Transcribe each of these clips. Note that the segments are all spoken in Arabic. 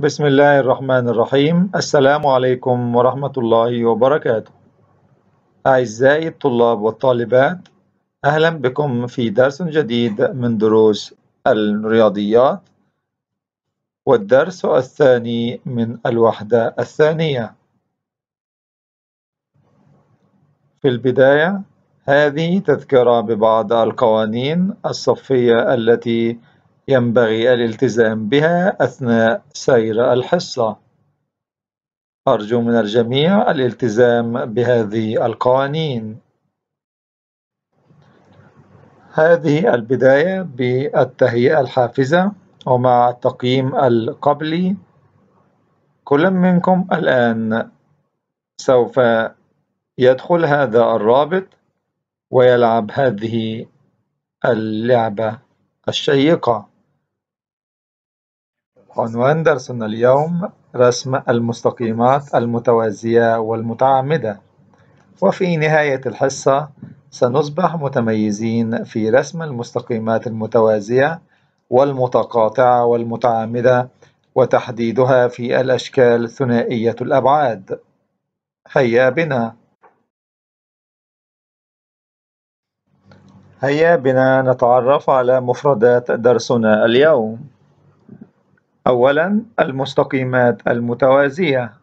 بسم الله الرحمن الرحيم السلام عليكم ورحمة الله وبركاته أعزائي الطلاب والطالبات أهلا بكم في درس جديد من دروس الرياضيات والدرس الثاني من الوحدة الثانية في البداية هذه تذكرة ببعض القوانين الصفية التي ينبغي الالتزام بها أثناء سير الحصة أرجو من الجميع الالتزام بهذه القوانين هذه البداية بالتهيئة الحافزة ومع التقييم القبلي كل منكم الآن سوف يدخل هذا الرابط ويلعب هذه اللعبة الشيقة عنوان درسنا اليوم رسم المستقيمات المتوازية والمتعامدة وفي نهاية الحصة سنصبح متميزين في رسم المستقيمات المتوازية والمتقاطعة والمتعامدة وتحديدها في الأشكال ثنائية الأبعاد هيا بنا هيا بنا نتعرف على مفردات درسنا اليوم أولا المستقيمات المتوازية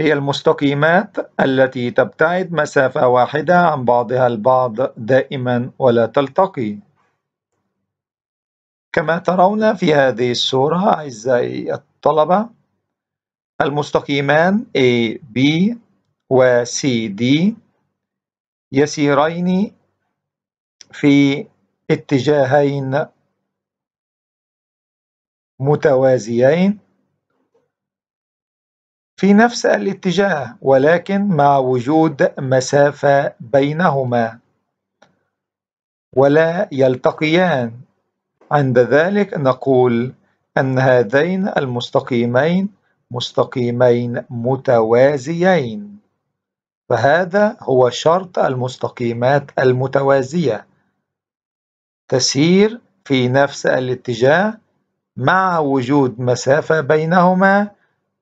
هي المستقيمات التي تبتعد مسافة واحدة عن بعضها البعض دائما ولا تلتقي كما ترون في هذه الصورة أعزائي الطلبة المستقيمان A B و C D يسيرين في اتجاهين متوازيين في نفس الاتجاه ولكن مع وجود مسافة بينهما ولا يلتقيان عند ذلك نقول أن هذين المستقيمين مستقيمين متوازيين فهذا هو شرط المستقيمات المتوازية تسير في نفس الاتجاه مع وجود مسافة بينهما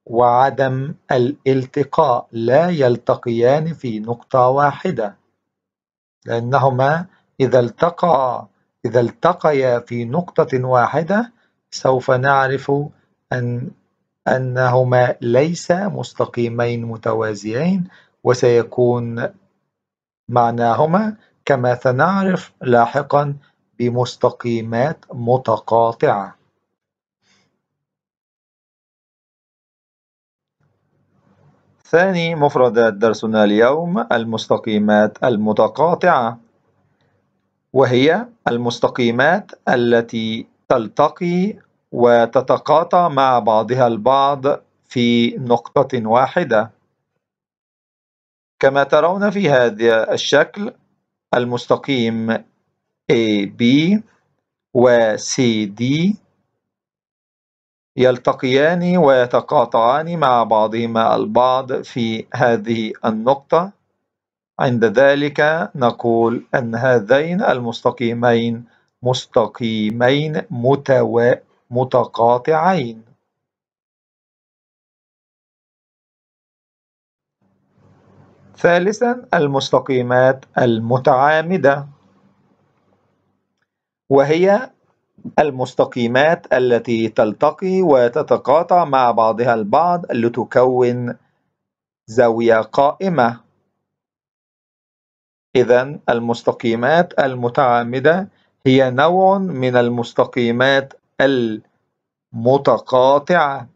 وعدم الالتقاء لا يلتقيان في نقطة واحدة لأنهما إذا التقى إذا التقيا في نقطة واحدة سوف نعرف أن أنهما ليس مستقيمين متوازيين وسيكون معناهما كما سنعرف لاحقا بمستقيمات متقاطعة ثاني مفردات درسنا اليوم المستقيمات المتقاطعة وهي المستقيمات التي تلتقي وتتقاطع مع بعضها البعض في نقطة واحدة كما ترون في هذا الشكل المستقيم AB و CD يلتقيان ويتقاطعان مع بعضهما البعض في هذه النقطة عند ذلك نقول أن هذين المستقيمين مستقيمين متوا... متقاطعين ثالثا المستقيمات المتعامدة وهي المستقيمات التي تلتقي وتتقاطع مع بعضها البعض لتكون زاوية قائمة إذا المستقيمات المتعامدة هي نوع من المستقيمات المتقاطعة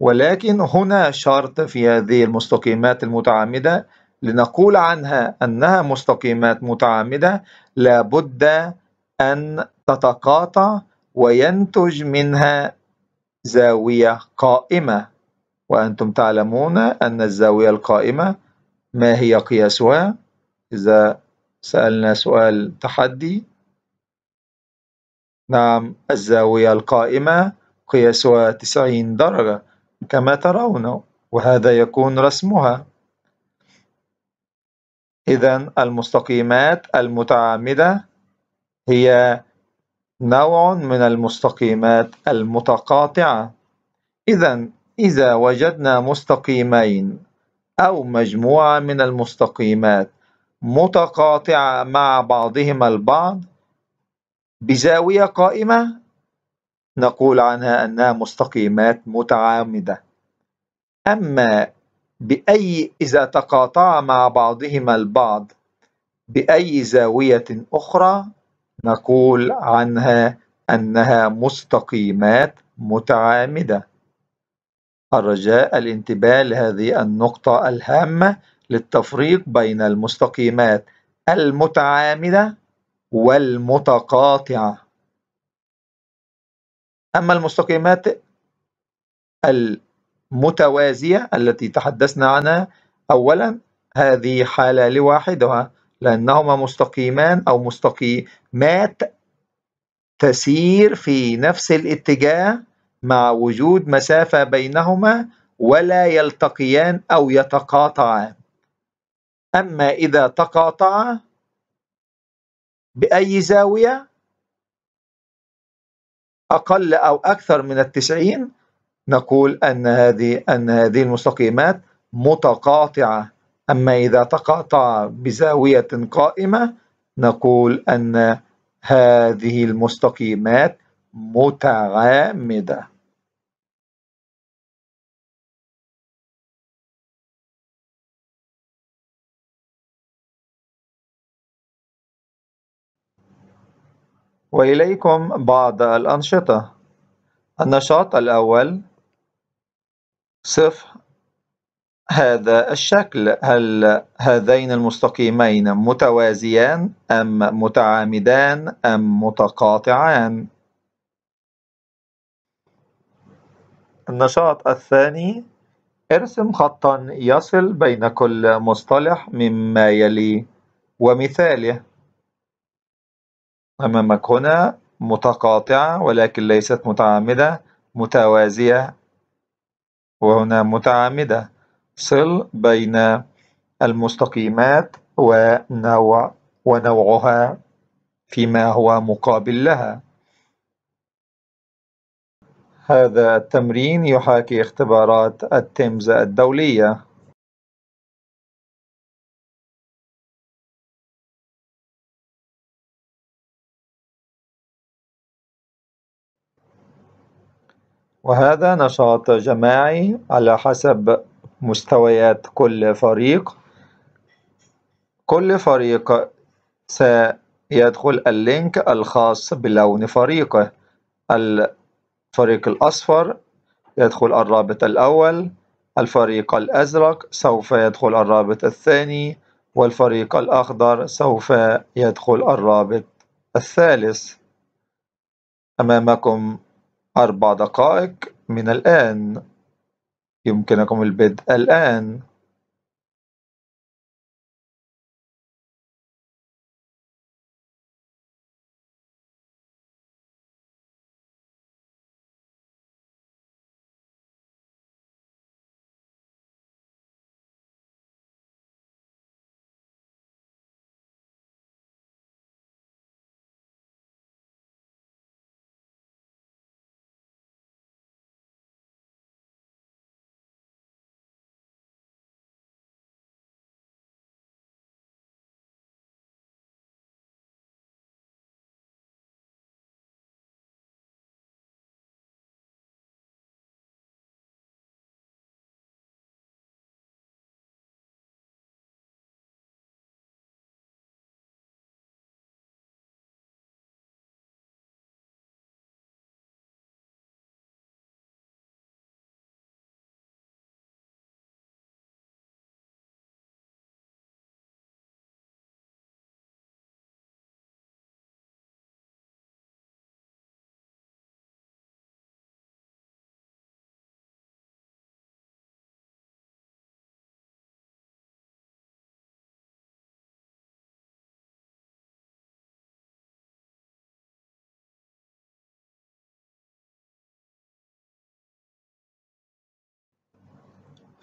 ولكن هنا شرط في هذه المستقيمات المتعامدة لنقول عنها أنها مستقيمات متعامدة لابد أن تتقاطع وينتج منها زاوية قائمة وأنتم تعلمون أن الزاوية القائمة ما هي قياسها إذا سألنا سؤال تحدي نعم الزاوية القائمة قياسها 90 درجة كما ترون وهذا يكون رسمها إذا المستقيمات المتعامدة هي نوع من المستقيمات المتقاطعة إذا إذا وجدنا مستقيمين أو مجموعة من المستقيمات متقاطعة مع بعضهما البعض بزاوية قائمة نقول عنها أنها مستقيمات متعامدة أما بأي إذا تقاطع مع بعضهما البعض بأي زاوية أخرى نقول عنها أنها مستقيمات متعامدة الرجاء الانتباه لهذه النقطة الهامة للتفريق بين المستقيمات المتعامدة والمتقاطعة أما المستقيمات المتوازية التي تحدثنا عنها أولا هذه حالة لواحدها لأنهما مستقيمان أو مستقيمات تسير في نفس الاتجاه مع وجود مسافة بينهما ولا يلتقيان أو يتقاطعان أما إذا تقاطعا بأي زاوية أقل أو أكثر من التسعين نقول أن هذه أن هذه المستقيمات متقاطعة أما إذا تقاطع بزاوية قائمة نقول أن هذه المستقيمات متعامدة وإليكم بعض الأنشطة النشاط الأول صفر هذا الشكل هل هذين المستقيمين متوازيان أم متعامدان أم متقاطعان؟ النشاط الثاني ارسم خطا يصل بين كل مصطلح مما يلي ومثاله أمامك هنا متقاطعة ولكن ليست متعامدة متوازية وهنا متعامدة صل بين المستقيمات ونوع ونوعها فيما هو مقابل لها هذا التمرين يحاكي اختبارات التمز الدولية وهذا نشاط جماعي على حسب مستويات كل فريق كل فريق سيدخل اللينك الخاص بلون فريقه الفريق الأصفر يدخل الرابط الأول الفريق الأزرق سوف يدخل الرابط الثاني والفريق الأخضر سوف يدخل الرابط الثالث أمامكم أربع دقائق من الآن يمكنكم البدء الآن.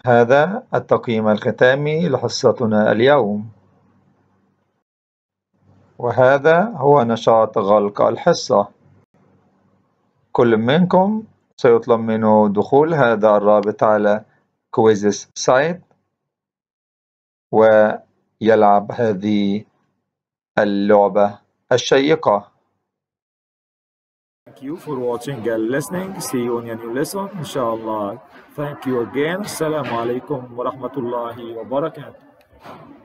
هذا التقييم الختامي لحصتنا اليوم وهذا هو نشاط غلق الحصة كل منكم سيطلب منه دخول هذا الرابط على كويزس سايت ويلعب هذه اللعبة الشيقة Thank you for watching and listening. See you on your new lesson, inshallah. Thank you again. Assalamu alaikum wa rahmatullahi wa barakatuh.